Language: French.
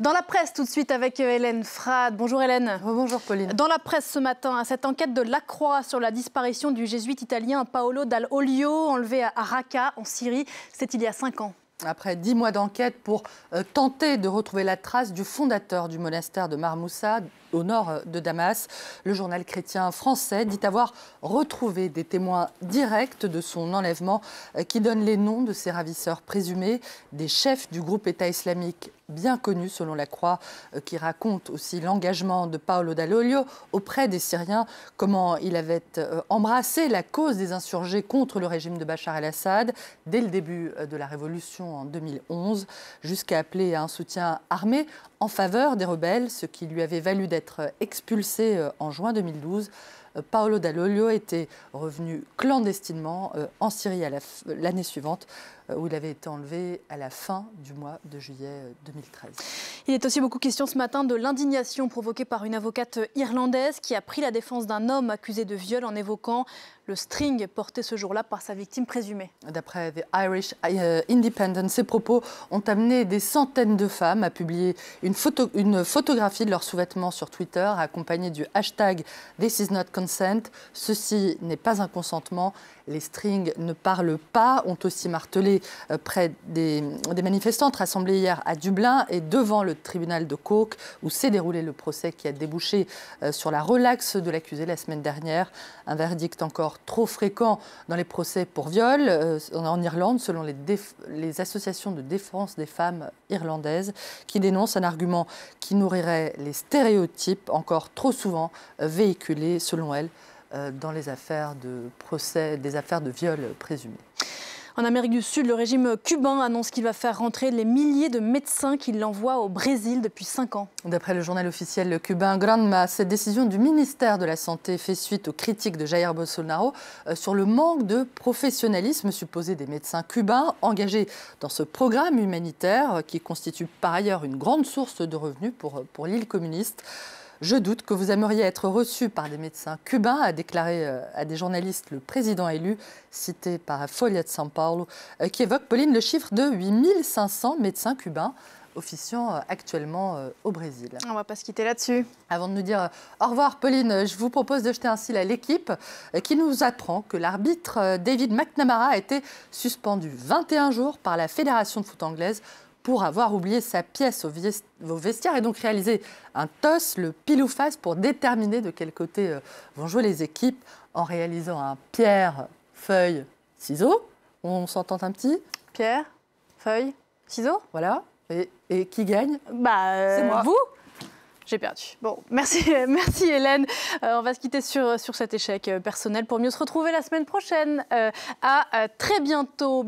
Dans la presse, tout de suite avec euh, Hélène Frade. Bonjour Hélène. Bonjour Pauline. Dans la presse ce matin, cette enquête de Lacroix sur la disparition du jésuite italien Paolo Dal Olio, enlevé à Raqqa, en Syrie, c'est il y a cinq ans. Après dix mois d'enquête pour euh, tenter de retrouver la trace du fondateur du monastère de Marmoussa, au nord euh, de Damas, le journal chrétien français dit avoir retrouvé des témoins directs de son enlèvement qui donnent les noms de ses ravisseurs présumés, des chefs du groupe État islamique bien connu selon la Croix, euh, qui raconte aussi l'engagement de Paolo Dall'Olio auprès des Syriens, comment il avait euh, embrassé la cause des insurgés contre le régime de Bachar el-Assad dès le début euh, de la révolution en 2011, jusqu'à appeler à un soutien armé en faveur des rebelles, ce qui lui avait valu d'être expulsé en juin 2012. Euh, Paolo Dall'Olio était revenu clandestinement euh, en Syrie euh, l'année suivante, où il avait été enlevé à la fin du mois de juillet 2013. Il est aussi beaucoup question ce matin de l'indignation provoquée par une avocate irlandaise qui a pris la défense d'un homme accusé de viol en évoquant le string porté ce jour-là par sa victime présumée. D'après The Irish Independent, ces propos ont amené des centaines de femmes à publier une, photo, une photographie de leurs sous-vêtements sur Twitter accompagnée du hashtag This Ceci n'est pas un consentement. Les strings ne parlent pas, ont aussi martelé euh, près des, des, rassemblées hier à Dublin et devant le tribunal de Cork où s'est déroulé le procès qui a débouché euh, sur la relaxe de l'accusé la semaine dernière. Un verdict encore trop fréquent dans les procès pour viol euh, en Irlande selon les, les associations de défense des femmes irlandaises qui dénoncent un argument qui nourrirait les stéréotypes encore trop souvent véhiculés selon euh, dans les affaires de procès, des affaires de viol présumés. En Amérique du Sud, le régime cubain annonce qu'il va faire rentrer les milliers de médecins qu'il envoie au Brésil depuis cinq ans. D'après le journal officiel cubain Granma, cette décision du ministère de la Santé fait suite aux critiques de Jair Bolsonaro euh, sur le manque de professionnalisme supposé des médecins cubains engagés dans ce programme humanitaire euh, qui constitue par ailleurs une grande source de revenus pour l'île communiste. Je doute que vous aimeriez être reçu par des médecins cubains, a déclaré euh, à des journalistes le président élu, cité par Folia de São Paulo, euh, qui évoque, Pauline, le chiffre de 8500 médecins cubains officiant euh, actuellement au Brésil. On ne va pas se quitter là-dessus. Avant de nous dire au revoir, Pauline, je vous propose de jeter un cil à l'équipe qui nous apprend que l'arbitre David McNamara a été suspendu 21 jours par la Fédération de foot anglaise pour avoir oublié sa pièce au vestiaire et donc réaliser un toss, le pile ou face, pour déterminer de quel côté euh, vont jouer les équipes en réalisant un pierre, feuille, ciseaux. On s'entend un petit Pierre, feuille, ciseaux. Voilà. Et, qui gagne Bah, euh, c'est moi. Vous j'ai perdu. Bon, merci, merci Hélène. Euh, on va se quitter sur, sur cet échec personnel pour mieux se retrouver la semaine prochaine. A à très bientôt.